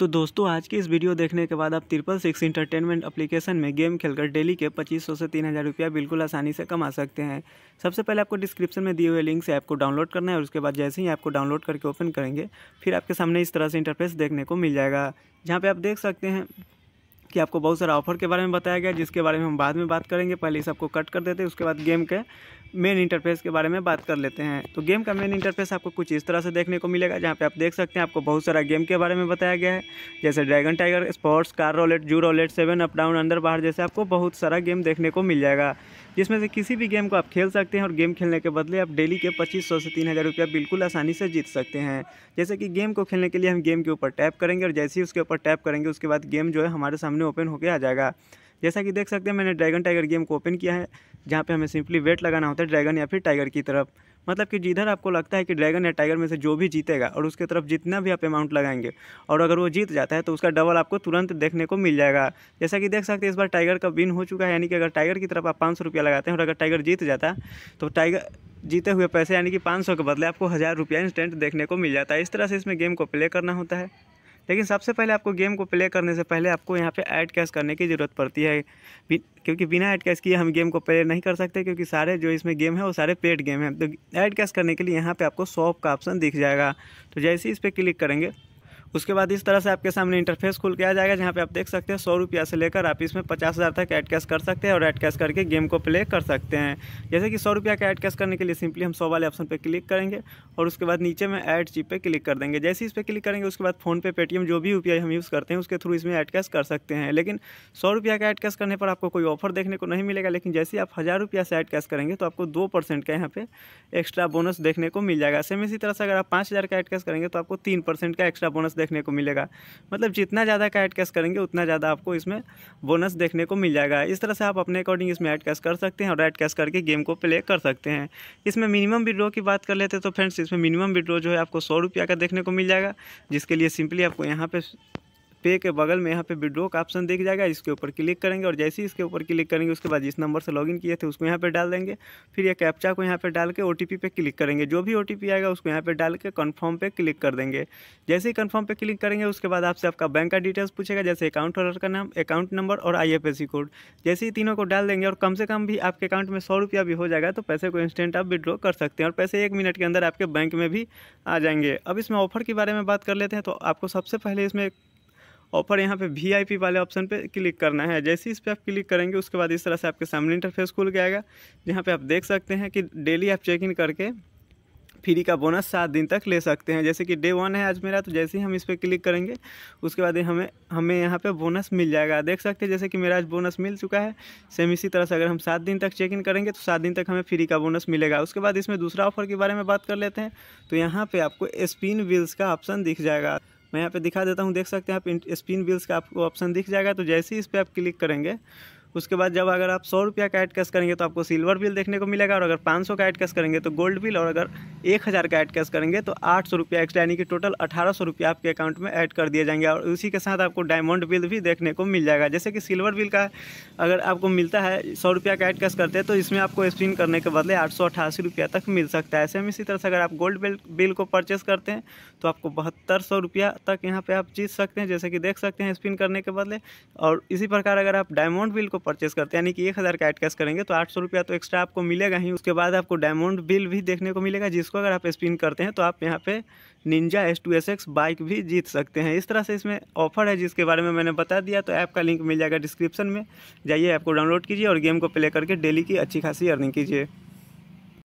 तो दोस्तों आज की इस वीडियो देखने के बाद आप ट्रिपल सिक्स इंटरटेनमेंट अप्लीकेशन में गेम खेलकर डेली के 2500 से तीन हज़ार रुपया बिल्कुल आसानी से कमा सकते हैं सबसे पहले आपको डिस्क्रिप्शन में दिए हुए लिंक से ऐप को डाउनलोड करना है और उसके बाद जैसे ही ऐप को डाउनलोड करके ओपन करेंगे फिर आपके सामने इस तरह से इंटरफेस देखने को मिल जाएगा जहाँ पर आप देख सकते हैं कि आपको बहुत सारा ऑफर के बारे में बताया गया जिसके बारे में हम बाद में बात करेंगे पहले इस सबको कट कर देते हैं उसके बाद गेम के मेन इंटरफेस के बारे में बात कर लेते हैं तो गेम का मेन इंटरफेस आपको कुछ इस तरह से देखने को मिलेगा जहाँ पे आप देख सकते हैं आपको बहुत सारा गेम के बारे में बताया गया है जैसे dragon tiger sports car roulette zoo roulette seven up down अंदर बाहर जैसे आपको बहुत सारा गेम देखने को मिल जाएगा जिसमें से किसी भी गेम को आप खेल सकते हैं और गेम खेलने के बदले आप डेली के पच्चीस सौ से तीन हज़ार रुपया बिल्कुल आसानी से जीत सकते हैं जैसे कि गेम को खेलने के लिए हम गेम के ऊपर टैप करेंगे और जैसे ही उसके ऊपर टैप करेंगे उसके बाद गेम जो है हमारे सामने ओपन होकर आ जाएगा जैसा कि देख सकते हैं मैंने ड्रैगन टाइगर गेम को ओपन किया है जहाँ पर हमें सिंपली वेट लगाना होता है ड्रैगन या फिर टाइगर की तरफ मतलब कि जिधर आपको लगता है कि ड्रैगन या टाइगर में से जो भी जीतेगा और उसके तरफ जितना भी आप अमाउंट लगाएंगे और अगर वो जीत जाता है तो उसका डबल आपको तुरंत देखने को मिल जाएगा जैसा कि देख सकते हैं इस बार टाइगर का विन हो चुका है यानी कि अगर टाइगर की तरफ आप पाँच लगाते हैं और अगर टाइगर जीत जाता तो टाइगर जीते हुए पैसे यानी कि सौ के बदले आपको हज़ार रुपया इंस्टेंट देखने को मिल जाता है इस तरह से इसमें गेम को प्ले करना होता है लेकिन सबसे पहले आपको गेम को प्ले करने से पहले आपको यहाँ पे ऐड कैश करने की ज़रूरत पड़ती है क्योंकि बिना ऐड कैश किए हम गेम को प्ले नहीं कर सकते क्योंकि सारे जो इसमें गेम है वो सारे पेड गेम हैं तो ऐड कैश करने के लिए यहाँ पर आपको शॉप का ऑप्शन दिख जाएगा तो जैसे ही इस पर क्लिक करेंगे उसके बाद इस तरह से आपके सामने इंटरफेस खुल के आ जाएगा जहाँ पे आप देख सकते हैं सौ रुपया से लेकर आप इसमें पचास हज़ार तक ऐड कैश कर सकते हैं और ऐड कैश करके गेम को प्ले कर सकते हैं जैसे कि सौ रुपया का ऐड कैश करने के लिए सिंपली हम सौ वाले ऑप्शन पर क्लिक करेंगे और उसके बाद नीचे में ऐड चिप पे क्लिक कर देंगे जैसे इस पर क्लिक करेंगे उसके बाद फ़ोनपे पेटीएम जो भी यू हम यूज़ करते हैं उसके थ्रू इसमें ऐड कैश कर सकते हैं लेकिन सौ रुपया का ऐड कैश करने पर आपको कोई ऑफर देखने को नहीं मिलेगा लेकिन जैसे आप हज़ार रुपया से ऐड कैश करेंगे तो आपको दो परसेंट का यहाँ पे एक्स्ट्रा बोनस देखने को मिल जाएगा सेम इसी तरह से अगर आप पाँच हज़ार का ऐड कैश करेंगे तो आपको तीन परसेंट का एक्स्ट्रा बोनस देखने को मिलेगा मतलब जितना ज़्यादा का ऐड कैश करेंगे उतना ज़्यादा आपको इसमें बोनस देखने को मिल जाएगा इस तरह से आप अपने अकॉर्डिंग इसमें ऐड कैश कर सकते हैं और ऐड कैश करके गेम को प्ले कर सकते हैं इसमें मिनिमम विड्रो की बात कर लेते हैं तो फ्रेंड्स इसमें मिनिमम विड्रो जो है आपको सौ रुपया का देखने को मिल जाएगा जिसके लिए सिंपली आपको यहाँ पर पे के बगल में यहाँ पे विड्रो का ऑप्शन देख जाएगा इसके ऊपर क्लिक करेंगे और जैसे ही इसके ऊपर क्लिक करेंगे उसके बाद जिस नंबर से लॉगिन किए थे उसको यहाँ पे डाल देंगे फिर ये कैप्चा को यहाँ पे डाल के ओ पे क्लिक करेंगे जो भी ओ आएगा उसको यहाँ पे डाल के कन्फर्म पे क्लिक कर देंगे जैसे ही कन्फर्म पे क्लिक करेंगे उसके बाद आपसे आपका बैंक का डिटेल्स पूछेगा जैसे अकाउंट होल्डर का नाम अकाउंट नंबर और आई कोड जैसे ही तीनों को डाल देंगे और कम से कम भी आपके अकाउंट में सौ रुपया भी हो जाएगा तो पैसे को इंस्टेंट आप विड्रॉ कर सकते हैं और पैसे एक मिनट के अंदर आपके बैंक में भी आ जाएंगे अब इसमें ऑफर के बारे में बात कर लेते हैं तो आपको सबसे पहले इसमें और पर यहाँ पे पी वाले ऑप्शन पे क्लिक करना है जैसे ही इस पर आप क्लिक करेंगे उसके बाद इस तरह से आपके सामने इंटरफेस खुल गया है जहाँ पे आप देख सकते हैं कि डेली आप चेक इन करके फ्री का बोनस सात दिन तक ले सकते हैं जैसे कि डे वन है आज मेरा तो जैसे ही हम इस पर क्लिक करेंगे उसके बाद हमें हमें यहाँ पे बोनस मिल जाएगा देख सकते हैं जैसे कि मेरा आज बोनस मिल चुका है सेम इसी तरह से अगर हम सात दिन तक चेक इन करेंगे तो सात दिन तक हमें फ्री का बोनस मिलेगा उसके बाद इसमें दूसरा ऑफर के बारे में बात कर लेते हैं तो यहाँ पर आपको स्पिन व्हील्स का ऑप्शन दिख जाएगा मैं यहाँ पे दिखा देता हूँ देख सकते हैं आप स्पिन बिल्स का आपको ऑप्शन दिख जाएगा तो जैसे ही इस पर आप क्लिक करेंगे उसके बाद जब अगर आप सौ रुपया का एड कैश करेंगे तो आपको सिल्वर बिल देखने को मिलेगा और अगर पाँच सौ का एड कैश करेंगे तो गोल्ड बिल और अगर एक हज़ार का एड कैश करेंगे तो आठ सौ रुपया एक्स्ट्रा यानी कि टोटल अठारह सौ रुपया आपके अकाउंट में ऐड कर दिए जाएंगे और उसी के साथ आपको डायमंड बिल भी देखने को मिल जाएगा जैसे कि सिल्वर बिल का अगर आपको मिलता है सौ रुपया का एड कैश करते हैं तो इसमें आपको स्पिन करने के बदले आठ सौ अठासी रुपया तक मिल सकता है ऐसे में इसी तरह से अगर आप गोल्ड बिल बिल को परचेस करते हैं तो आपको बहत्तर सौ रुपया तक यहाँ पर आप जीत सकते हैं जैसे कि देख सकते हैं स्पिन करने के बदले और इसी प्रकार अगर आप डायमंड बिल को परचेस करते हैं यानी कि एक हज़ार का एड कैश करेंगे तो आठ सौ रुपया तो एक्स्ट्रा आपको मिलेगा ही उसके बाद आपको डायमंड बिल भी देखने को मिलेगा जिसको अगर आप स्पिन करते हैं तो आप यहाँ पे ninja S two S X bike भी जीत सकते हैं इस तरह से इसमें ऑफर है जिसके बारे में मैंने बता दिया तो ऐप का लिंक मिल जाएगा डिस्क्रिप्शन में जाइए ऐप को डाउनलोड कीजिए और गेम को प्ले करके डेली की अच्छी खासी अर्निंग कीजिए